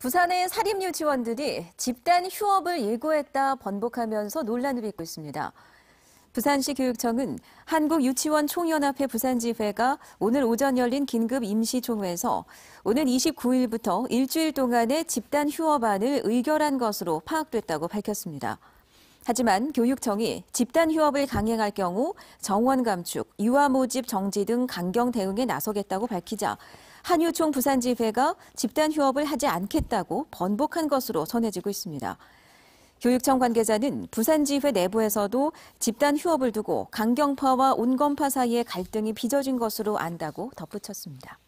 부산의 사립유치원들이 집단 휴업을 예고했다 번복하면서 논란을 빚고 있습니다. 부산시 교육청은 한국유치원총연합회 부산지회가 오늘 오전 열린 긴급 임시총회에서 오는 29일부터 일주일 동안의 집단 휴업안을 의결한 것으로 파악됐다고 밝혔습니다. 하지만 교육청이 집단 휴업을 강행할 경우 정원 감축, 유아 모집 정지 등 강경 대응에 나서겠다고 밝히자 한유총 부산지회가 집단 휴업을 하지 않겠다고 번복한 것으로 전해지고 있습니다. 교육청 관계자는 부산지회 내부에서도 집단 휴업을 두고 강경파와 온건파 사이의 갈등이 빚어진 것으로 안다고 덧붙였습니다.